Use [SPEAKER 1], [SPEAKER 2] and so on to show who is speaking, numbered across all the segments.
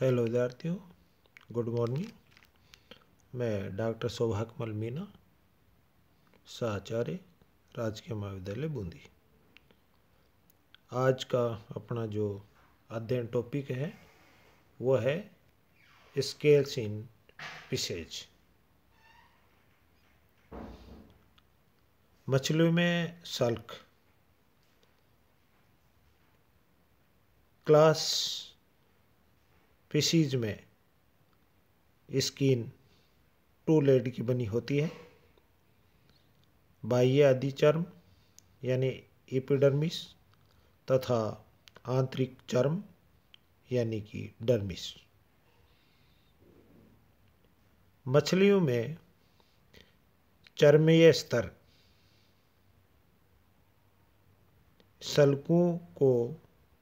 [SPEAKER 1] hello विद्यार्थियों good morning मैं doctor Saubhagmal Meena साचार्य राजकीय महाविद्यालय बूंदी आज का अपना जो अध्ययन टॉपिक है वो है स्केल्स इन पिसेज मछली में सल्क क्लास फिशीज में स्किन टू लेड की बनी होती है बाह्य आदि चर्म यानी एपिडर्मिस तथा आंतरिक चर्म यानी कि डर्मिस मछलियों में चर्मीय स्तर सलकों को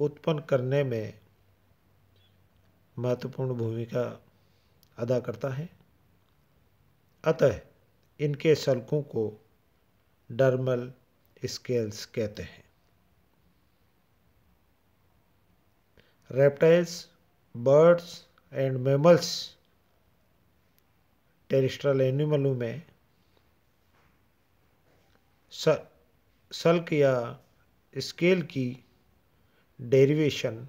[SPEAKER 1] उत्पन्न करने में महत्वपूर्ण भूमिका अदा करता है अतः इनके सलकों को डर्मल स्केल्स कहते हैं reptiles birds and mammals terrestrial एनिमलों में सल्क या स्केल की डेरिवेशन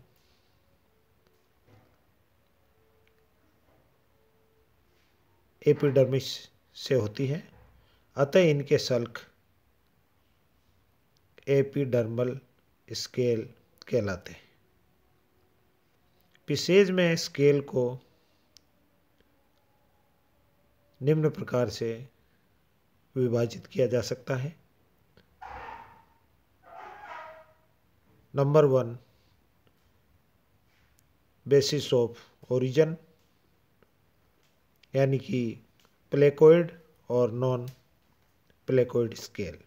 [SPEAKER 1] एपिडर्मिस से होती है अतः इनके सल्क एपिडर्मल स्केल कहलाते हैं पिसेज में स्केल को निम्न प्रकार से विभाजित किया जा सकता है number one basis of origin यानी कि प्लेकोइड और non placoid scale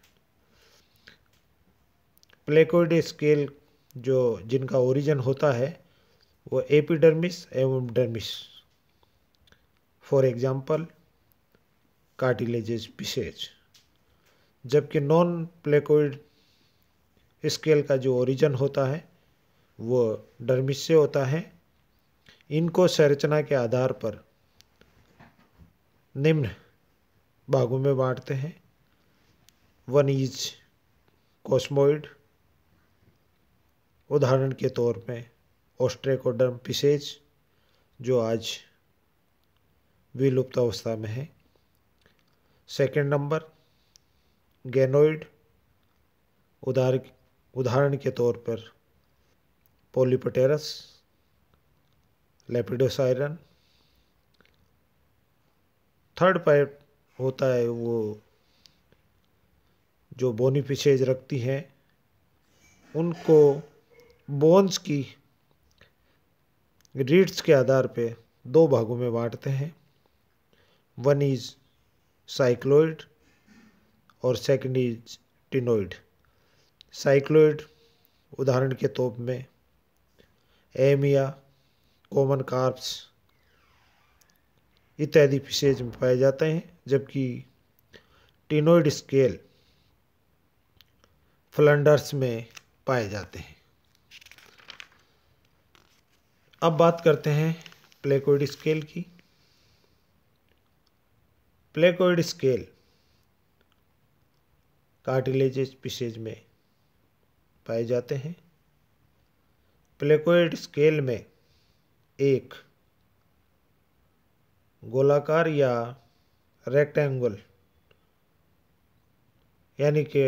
[SPEAKER 1] placoid scale जो जिनका ओरिजिन होता है वो एपिडर्मिस एवं dermis for example cartilages pisces जबकि नॉन प्लेकोइड स्केल का जो ओरिजिन होता है वो डर्मिस से होता है इनको संरचना के आधार पर निम्न भागों में बांटते हैं वन इज कॉस्मोइड उदाहरण के तौर पे ऑस्ट्रेकोडर्म पिसेज जो आज विलुप्त अवस्था में है सेकंड नंबर गेनोइड उदाहर उदाहरण के तौर पर पोलिपटेरस लेपिडोसायरन थर्ड पैर होता है वो जो बोनी पिछेज रखती हैं उनको बोन्स की रीड्स के आधार पे दो भागों में बांटते हैं वन इज़ साइक्लोइड और सेकंड इज टिनोइड साइक्लोइड उदाहरण के तौर में एमिया कॉमन कार्प्स इत्यादि फिशेज में पाए जाते हैं जबकि टिनोइड स्केल फ्लंडर्स में पाए जाते हैं अब बात करते हैं प्लेकोइड स्केल की प्लेकोइड स्केल कार्टिलेज पिसेज में पाए जाते हैं प्लेकोइड स्केल में एक गोलाकार या रेक्टेंगुल यानी कि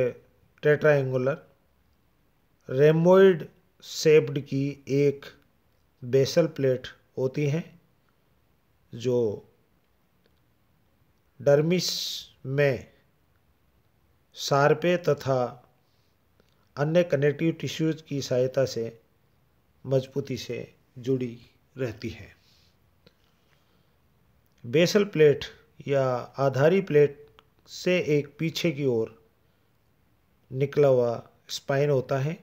[SPEAKER 1] टेट्राएंगुलर रेमोइड सेप्ड की एक बेसल प्लेट होती हैं जो डर्मिस में सारपे तथा अन्य कनेक्टिव टिश्यूज की सहायता से मजबूती से जुड़ी रहती है बेसल प्लेट या आधारी प्लेट से एक पीछे की ओर निकला हुआ स्पाइन होता है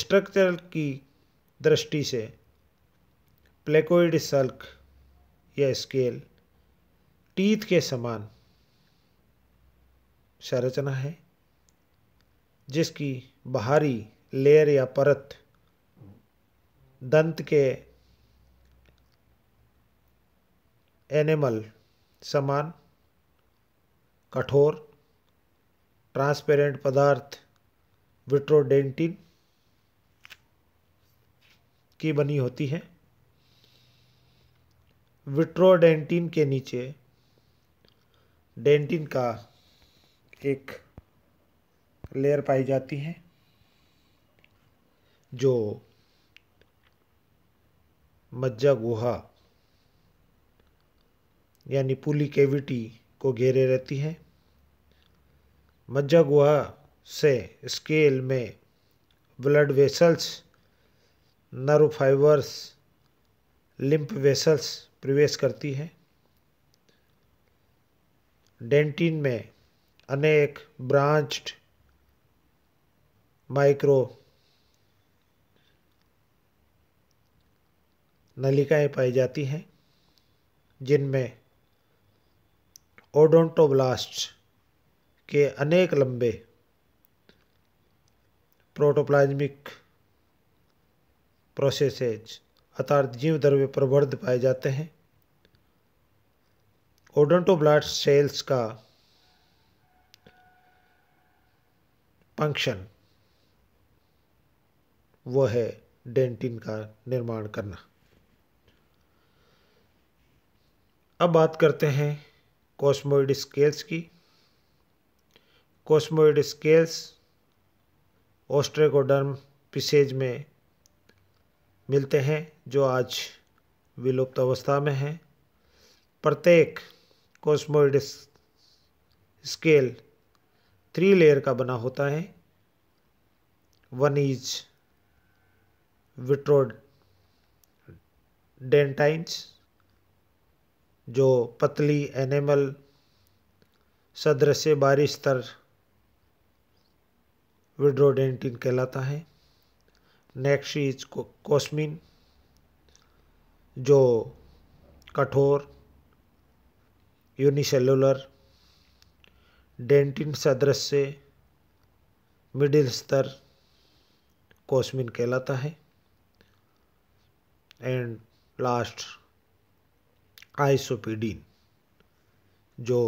[SPEAKER 1] स्ट्रक्चर की दृष्टि से प्लेकोइड सल्क या स्केल टीथ के समान संरचना है जिसकी बाहरी लेयर या परत दंत के एनिमल समान कठोर ट्रांसपेरेंट पदार्थ विट्रोडेंटिन की बनी होती है विट्रोडेंटिन के नीचे डेंटिन का एक लेयर पाई जाती है जो मज्जा गुहा यानी पुली केविटी को घेरे रहती है मज्जा गुहा से स्केल में blood vessels nerve fibres lymph vessels प्रवेश करती है डेंटिन में अनेक ब्रांच्ड माइक्रो नलिकाएं पाई जाती हैं जिनमें ओडोंटोब्लास्ट के अनेक लंबे प्रोटोप्लाज्मिक प्रोसेसेज अर्थात जीव द्रव्य प्रवर्ध पाए जाते हैं ओडोंटोब्लास्ट सेल्स का फंक्शन वह है डेंटिन का निर्माण करना अब बात करते हैं कॉस्मोइड स्केल्स की कॉस्मोइड स्केल्स ऑस्ट्रेकोडर्म पिसेज में मिलते हैं जो आज विलुप्त अवस्था में हैं प्रत्येक कॉस्मोइड स्केल थ्री लेयर का बना होता है वन इज विट्रोड डेंटाइंस जो पतली एनिमल सदृश बारी स्तर विड्रोडेंटिन कहलाता है नेक्स्ट इज कोस्मिन जो कठोर यूनिसेलुलर डेंटिन सदृश से मिडिल स्तर कोस्मिन कहलाता है एंड लास्ट आइसोपीडीन जो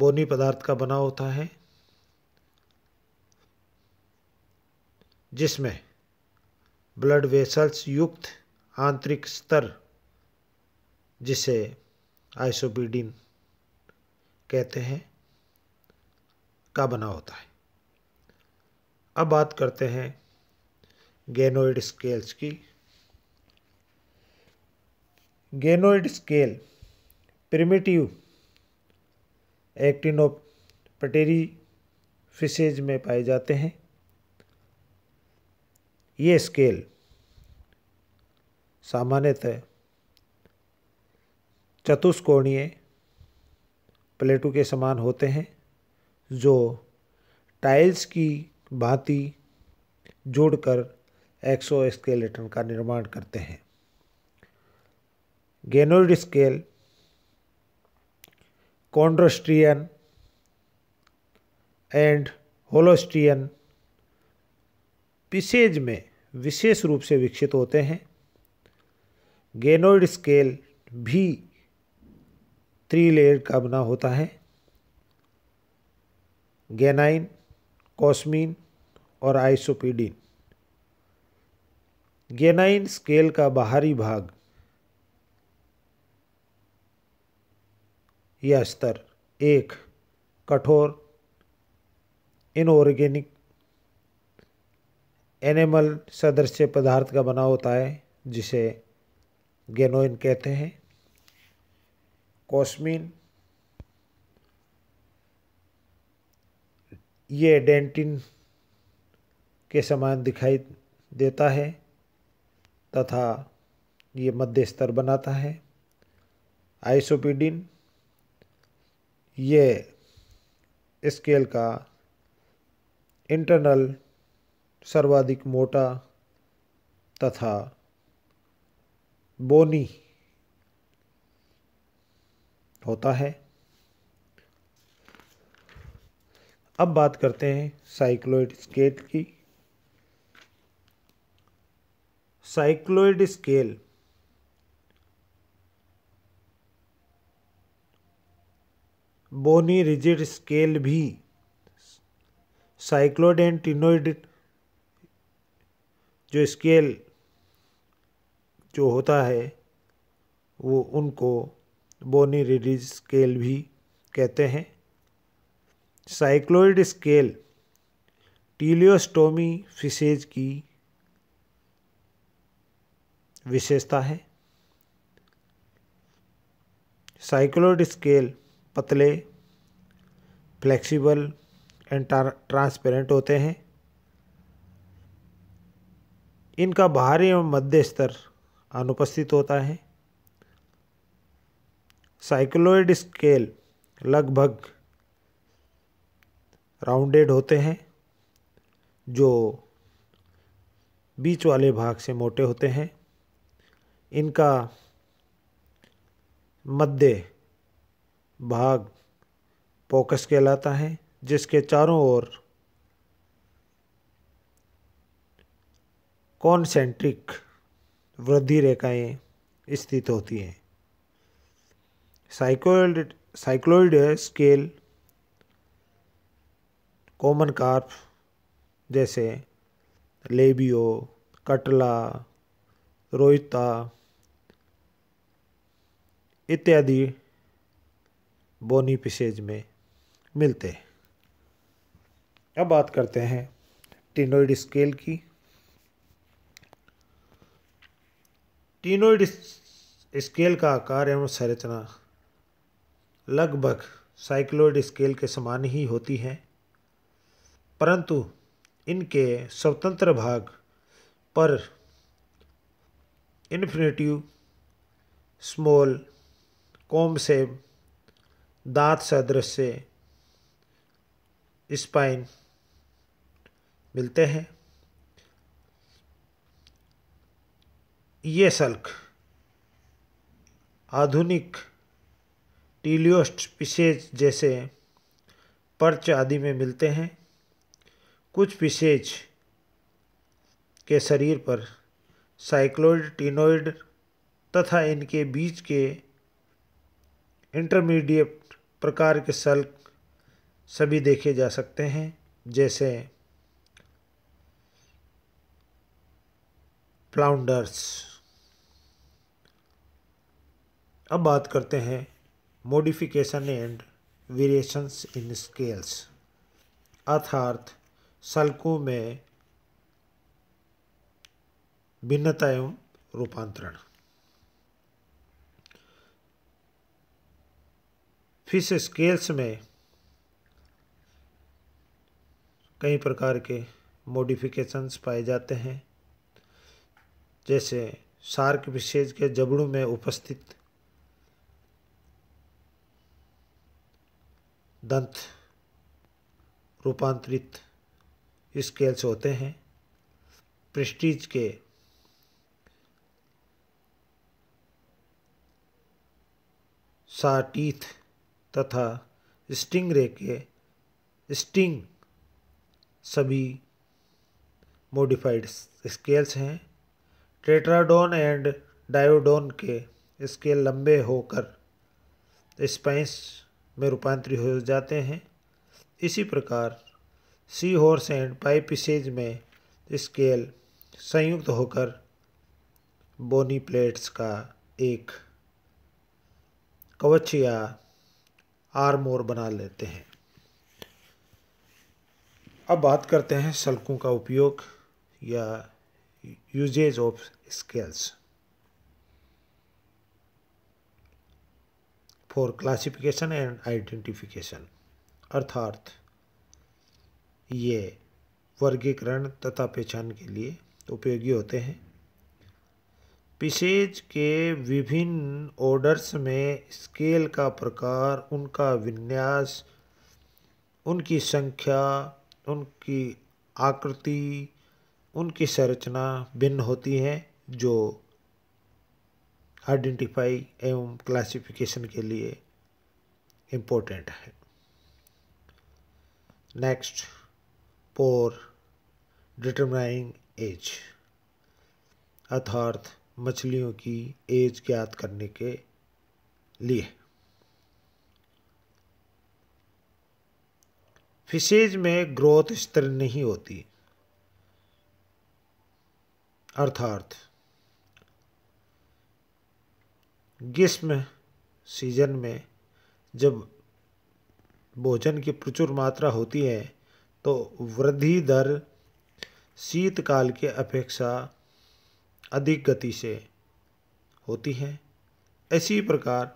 [SPEAKER 1] बोनी पदार्थ का बना होता है जिसमें ब्लड वेसल्स युक्त आंतरिक स्तर जिसे आइसोपीडीन कहते हैं का बना होता है अब बात करते हैं गेनोइड स्केल्स की गेनोइड स्केल प्रिमिटिव पटेरी फिशेज में पाए जाते हैं ये स्केल सामान्यतः चतुष्कोणीय प्लेटों के समान होते हैं जो टाइल्स की भांति जोड़कर एक्सो स्केलेटन का निर्माण करते हैं ganoid scale chondrostean and holostean pisces में विशेष रूप से विकसित होते हैं गेनोइड स्केल भी थ्री लेयर का बना होता है गेनाइन कॉस्मिन और आइसोपीडिन गेनाइन स्केल का बाहरी भाग यह स्तर एक कठोर इनऑर्गेनिक एनिमल सदृश पदार्थ का बना होता है जिसे गेनोइन कहते हैं कॉस्मिन ये डेंटिन के समान दिखाई देता है तथा ये मध्य स्तर बनाता है आइसोपीडिन ये स्केल का इंटरनल सर्वाधिक मोटा तथा बोनी होता है अब बात करते हैं साइक्लोइड स्केल की cycloid scale bony rigid scale भी साइक्लोडेंटिनोइड जो स्केल जो होता है वो उनको बोनी रिडिज स्केल भी कहते हैं साइक्लोइड स्केल टीलियोस्टोमी फिशेज की विशेषता है साइक्लोइड स्केल पतले फ्लेक्सिबल एंड ट्रांसपेरेंट होते हैं इनका बाहरी एवं मध्य स्तर अनुपस्थित होता है साइक्लोइड स्केल लगभग राउंडेड होते हैं जो बीच वाले भाग से मोटे होते हैं इनका मध्य भाग पोकस कहलाता है जिसके चारों ओर कॉन्सेंट्रिक वृद्धि रेखाएं स्थित होती हैं cycloid cycloid scale common carp जैसे लेबियो कटला रोहिता इत्यादि बोनी पिसेज में मिलते हैं अब बात करते हैं टीनोइड स्केल की टीनोइड स्केल का आकार एवं संरचना लगभग साइक्लोइड स्केल के समान ही होती है परंतु इनके स्वतंत्र भाग पर इन्फिनेटिव स्मॉल कॉम सेब दांत सदृश से स्पाइन मिलते हैं ये सल्क आधुनिक टीलियोस्ट पिसेज जैसे पर्च आदि में मिलते हैं कुछ पिसेज के शरीर पर साइक्लोइड टीनोइड तथा इनके बीच के इंटरमीडिएट प्रकार के शल्क सभी देखे जा सकते हैं जैसे फ्लाउंडर्स अब बात करते हैं modification and variations in scales अर्थार्थ शल्कों में भिन्नता एवं रूपांतरण फिश स्केल्स में कई प्रकार के मॉडिफिकेशंस पाए जाते हैं जैसे शार्क विशेष के जबड़ों में उपस्थित दंत रूपांतरित स्केल्स होते हैं प्रेस्टीज के टीथ तथा स्टिंग रे के स्टिंग सभी मॉडिफाइड स्केल्स हैं टेट्राडोन एंड डायोडोन के स्केल लंबे होकर स्पाइस में रूपांतरित हो जाते हैं इसी प्रकार सी हॉर्स एंड पाइपिसेज में स्केल संयुक्त होकर बोनी प्लेट्स का एक कवच या आर्मोर बना लेते हैं अब बात करते हैं सलकों का उपयोग या usage of scales for classification and identification अर्थात ये वर्गीकरण तथा पहचान के लिए उपयोगी होते हैं पिसेज के विभिन्न ऑर्डर्स में स्केल का प्रकार उनका विन्यास उनकी संख्या उनकी आकृति उनकी संरचना भिन्न होती है जो आइडेंटिफाई एवं क्लासिफिकेशन के लिए इम्पोर्टेंट है नेक्स्ट पोर डिटरमाइनिंग एज अर्थार्थ मछलियों की एज ज्ञात करने के लिए फिशेज में ग्रोथ स्तर नहीं होती अर्थात ग्रीष्म सीजन में जब भोजन की प्रचुर मात्रा होती है तो वृद्धि दर शीतकाल के अपेक्षा अधिक गति से होती है इसी प्रकार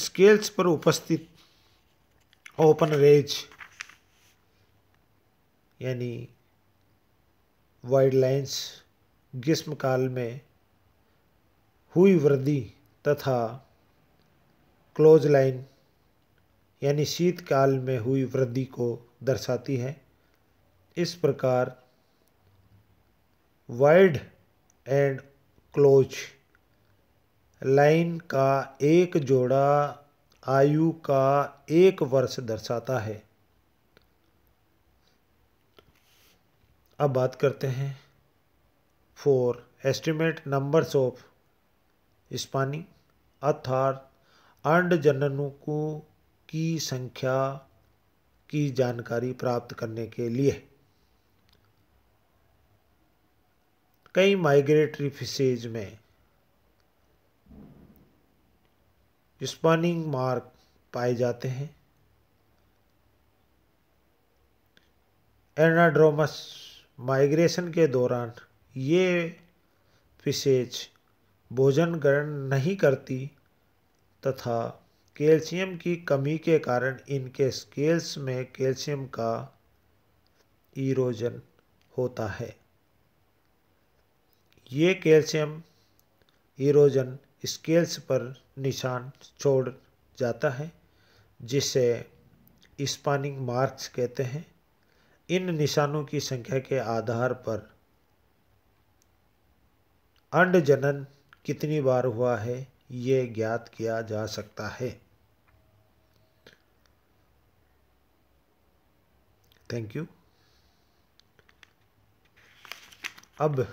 [SPEAKER 1] स्केल्स पर उपस्थित ओपन रेज यानी वाइड लाइन्स ग्रीष्मकाल में हुई वृद्धि तथा क्लोज लाइन यानी शीतकाल में हुई वृद्धि को दर्शाती है इस प्रकार वाइड एंड क्लोज लाइन का एक जोड़ा आयु का एक वर्ष दर्शाता है अब बात करते हैं for estimate numbers of spawning अर्थात अंड को की संख्या की जानकारी प्राप्त करने के लिए कई माइग्रेटरी फिशेज में स्पनिंग मार्क पाए जाते हैं एनाड्रोमस माइग्रेशन के दौरान ये फिशेज भोजन ग्रहण नहीं करती तथा कैल्शियम की कमी के कारण इनके स्केल्स में कैल्शियम का इरोजन होता है ये कैल्शियम इरोजन स्केल्स पर निशान छोड़ जाता है जिसे स्पानिंग मार्क्स कहते हैं इन निशानों की संख्या के आधार पर अंड जनन कितनी बार हुआ है ये ज्ञात किया जा सकता है थैंक यू अब